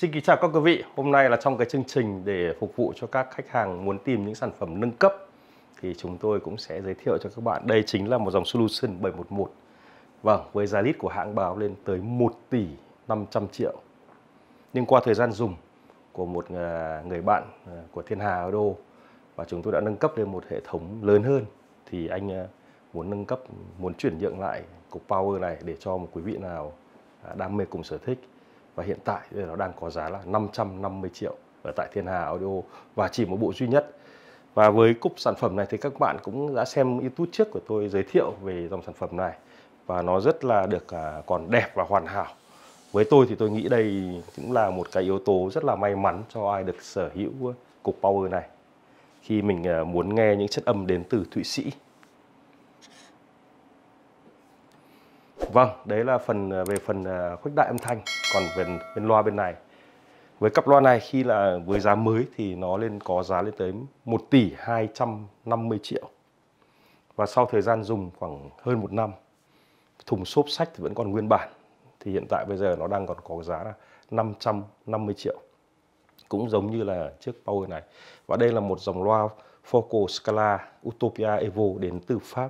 Xin kính chào các quý vị, hôm nay là trong cái chương trình để phục vụ cho các khách hàng muốn tìm những sản phẩm nâng cấp thì chúng tôi cũng sẽ giới thiệu cho các bạn đây chính là một dòng solution 711 Vâng, với giá lít của hãng báo lên tới 1 tỷ 500 triệu Nhưng qua thời gian dùng của một à, người bạn à, của Thiên Hà Đô và chúng tôi đã nâng cấp lên một hệ thống lớn hơn thì anh à, muốn nâng cấp, muốn chuyển nhượng lại cục power này để cho một quý vị nào đam mê cùng sở thích và hiện tại nó đang có giá là 550 triệu ở tại Thiên Hà Audio và chỉ một bộ duy nhất. Và với cúp sản phẩm này thì các bạn cũng đã xem YouTube trước của tôi giới thiệu về dòng sản phẩm này và nó rất là được à, còn đẹp và hoàn hảo. Với tôi thì tôi nghĩ đây cũng là một cái yếu tố rất là may mắn cho ai được sở hữu cục power này khi mình à, muốn nghe những chất âm đến từ Thụy Sĩ Vâng, đấy là phần à, về phần à, khuếch đại âm thanh Còn bên, bên loa bên này Với cặp loa này khi là với giá mới thì nó lên có giá lên tới 1 tỷ 250 triệu Và sau thời gian dùng khoảng hơn một năm Thùng xốp sách thì vẫn còn nguyên bản Thì hiện tại bây giờ nó đang còn có giá là 550 triệu Cũng giống như là chiếc Power này Và đây là một dòng loa Focal Scala Utopia Evo đến từ Pháp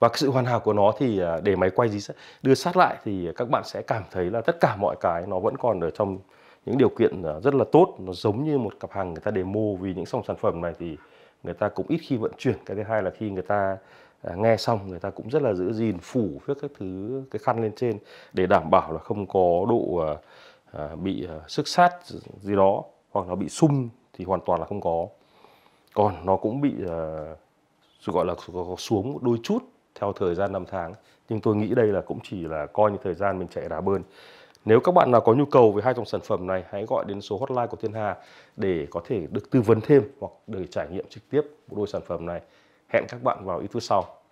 và cái sự hoàn hảo của nó thì à, để máy quay gì đưa sát lại thì các bạn sẽ cảm thấy là tất cả mọi cái nó vẫn còn ở trong những điều kiện à, rất là tốt nó giống như một cặp hàng người ta demo vì những dòng sản phẩm này thì người ta cũng ít khi vận chuyển cái thứ hai là khi người ta à, nghe xong người ta cũng rất là giữ gìn phủ viết các thứ cái khăn lên trên để đảm bảo là không có độ bị sức sát gì đó hoặc là bị sung thì hoàn toàn là không có còn nó cũng bị gọi là có xuống đôi chút theo thời gian năm tháng nhưng tôi nghĩ đây là cũng chỉ là coi như thời gian mình chạy đá bơn nếu các bạn nào có nhu cầu về hai dòng sản phẩm này hãy gọi đến số hotline của Thiên Hà để có thể được tư vấn thêm hoặc được trải nghiệm trực tiếp bộ đôi sản phẩm này hẹn các bạn vào ít phút sau